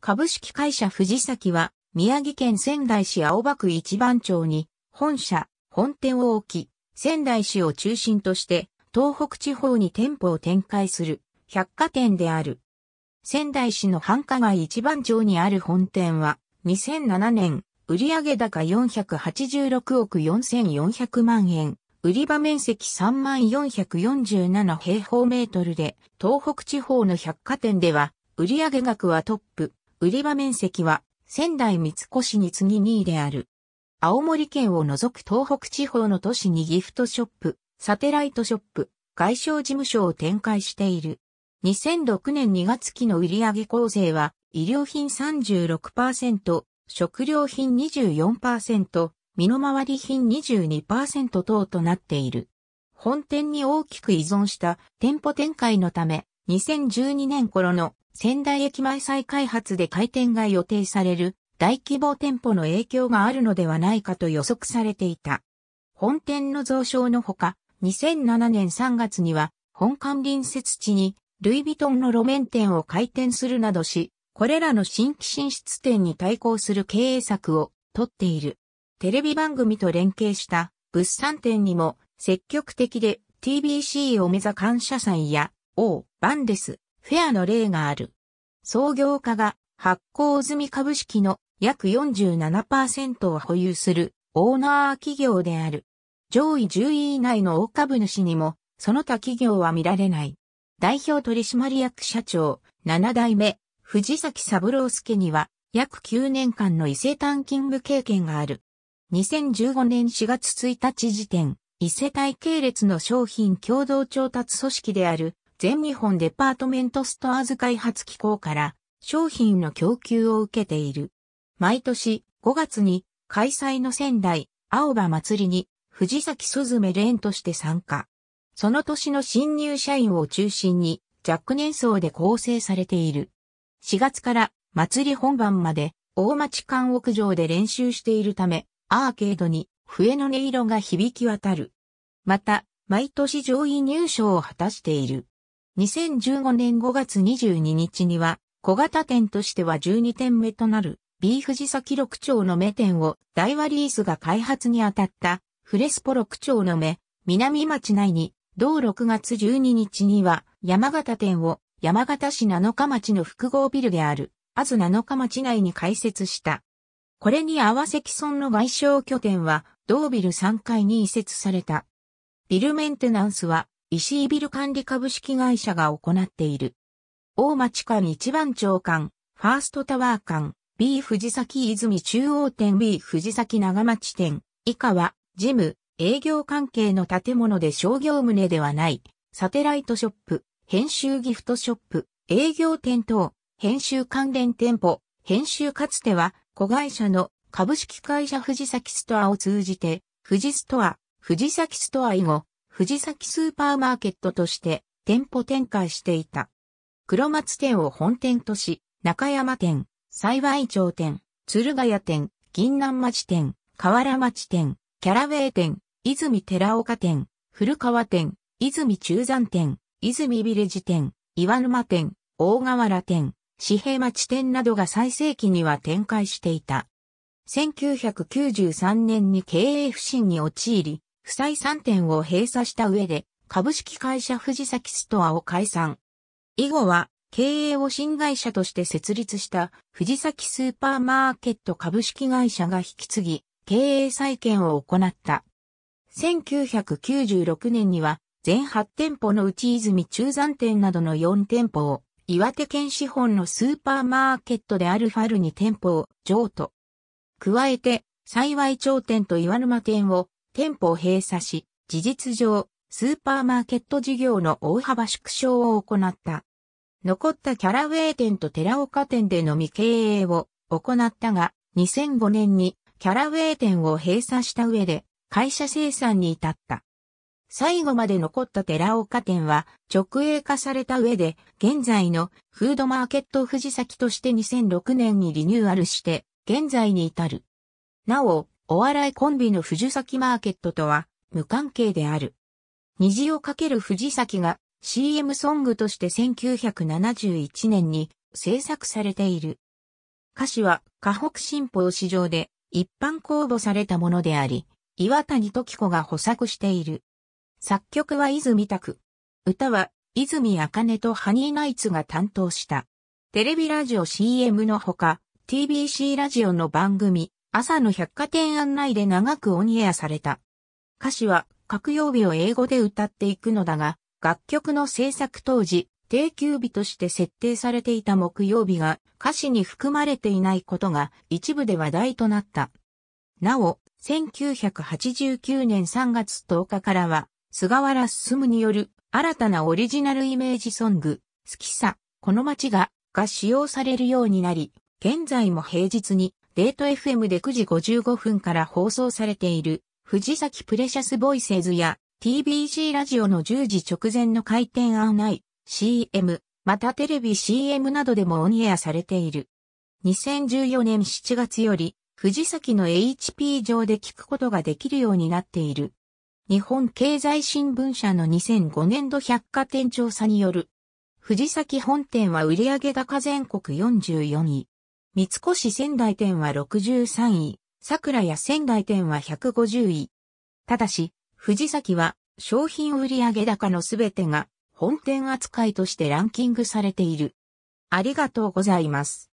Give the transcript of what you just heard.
株式会社藤崎は、宮城県仙台市青葉区一番町に、本社、本店を置き、仙台市を中心として、東北地方に店舗を展開する、百貨店である。仙台市の繁華街一番町にある本店は、2007年、売上高486億4400万円、売り場面積3447平方メートルで、東北地方の百貨店では、売上額はトップ、売り場面積は仙台三越に次2位である。青森県を除く東北地方の都市にギフトショップ、サテライトショップ、外商事務所を展開している。2006年2月期の売上構成は、医療品36%、食料品24%、身の回り品22%等となっている。本店に大きく依存した店舗展開のため、2012年頃の仙台駅前再開発で開店が予定される大規模店舗の影響があるのではないかと予測されていた。本店の増床のほか、2007年3月には本館隣接地にルイ・ヴィトンの路面店を開店するなどし、これらの新規進出店に対抗する経営策をとっている。テレビ番組と連携した物産展にも積極的で TBC おめざ感謝祭や王バンデスフェアの例がある。創業家が発行済み株式の約47%を保有するオーナー企業である。上位10位以内の大株主にも、その他企業は見られない。代表取締役社長、7代目、藤崎三郎介には、約9年間の伊勢丹勤務経験がある。2015年4月1日時点、伊勢丹系列の商品共同調達組織である、全日本デパートメントストアーズ開発機構から商品の供給を受けている。毎年5月に開催の仙台青葉祭りに藤崎すずめ蓮として参加。その年の新入社員を中心に若年層で構成されている。4月から祭り本番まで大町館屋上で練習しているため、アーケードに笛の音色が響き渡る。また、毎年上位入賞を果たしている。2015年5月22日には、小型店としては12店目となる、B 藤崎六町の目店を、大和リースが開発に当たった、フレスポ六町の目、南町内に、同6月12日には、山形店を、山形市七日町の複合ビルである、アズ七日町内に開設した。これに合わせ既存の外商拠点は、同ビル3階に移設された。ビルメンテナンスは、石井ビル管理株式会社が行っている。大町間一番長官、ファーストタワー間、B 藤崎泉中央店 B 藤崎長町店、以下は、ジム、営業関係の建物で商業棟ではない、サテライトショップ、編集ギフトショップ、営業店等、編集関連店舗、編集かつては、子会社の株式会社藤崎ストアを通じて、富士ストア、藤崎ストア以後、藤崎スーパーマーケットとして店舗展開していた。黒松店を本店とし、中山店、幸町店、鶴ヶ谷店、銀南町店、河原町店、キャラウェイ店、泉寺岡店、古川店、泉中山店、泉ビレジ店、岩沼店、大河原店、四平町店などが最盛期には展開していた。1993年に経営不振に陥り、負債3店を閉鎖した上で、株式会社藤崎ストアを解散。以後は、経営を新会社として設立した藤崎スーパーマーケット株式会社が引き継ぎ、経営再建を行った。1996年には、全8店舗のうち泉中山店などの4店舗を、岩手県資本のスーパーマーケットであるファルに店舗を譲渡。加えて、幸い町店と岩沼店を店舗を閉鎖し、事実上、スーパーマーケット事業の大幅縮小を行った。残ったキャラウェイ店と寺岡店でのみ経営を行ったが、2005年にキャラウェイ店を閉鎖した上で会社生産に至った。最後まで残った寺岡店は直営化された上で現在のフードマーケット藤崎として2006年にリニューアルして現在に至る。なお、お笑いコンビの藤崎マーケットとは無関係である。虹をかける藤崎が CM ソングとして1971年に制作されている。歌詞は河北新報市場で一般公募されたものであり、岩谷時子が補作している。作曲は泉拓。歌は泉茜とハニーナイツが担当した。テレビラジオ CM のほか、TBC ラジオの番組、朝の百貨店案内で長くオンエアされた。歌詞は各曜日を英語で歌っていくのだが、楽曲の制作当時、定休日として設定されていた木曜日が歌詞に含まれていないことが一部で話題となった。なお、1989年3月10日からは、菅原進による新たなオリジナルイメージソング、好きさ、この街が、が使用されるようになり、現在も平日にデート FM で9時55分から放送されている、藤崎プレシャスボイセーズや、TBC ラジオの10時直前の開店案内、CM、またテレビ CM などでもオンエアされている。2014年7月より、藤崎の HP 上で聞くことができるようになっている。日本経済新聞社の2005年度百貨店調査による、藤崎本店は売上高全国44位。三越仙台店は63位、桜屋仙台店は150位。ただし、藤崎は商品売上高のすべてが本店扱いとしてランキングされている。ありがとうございます。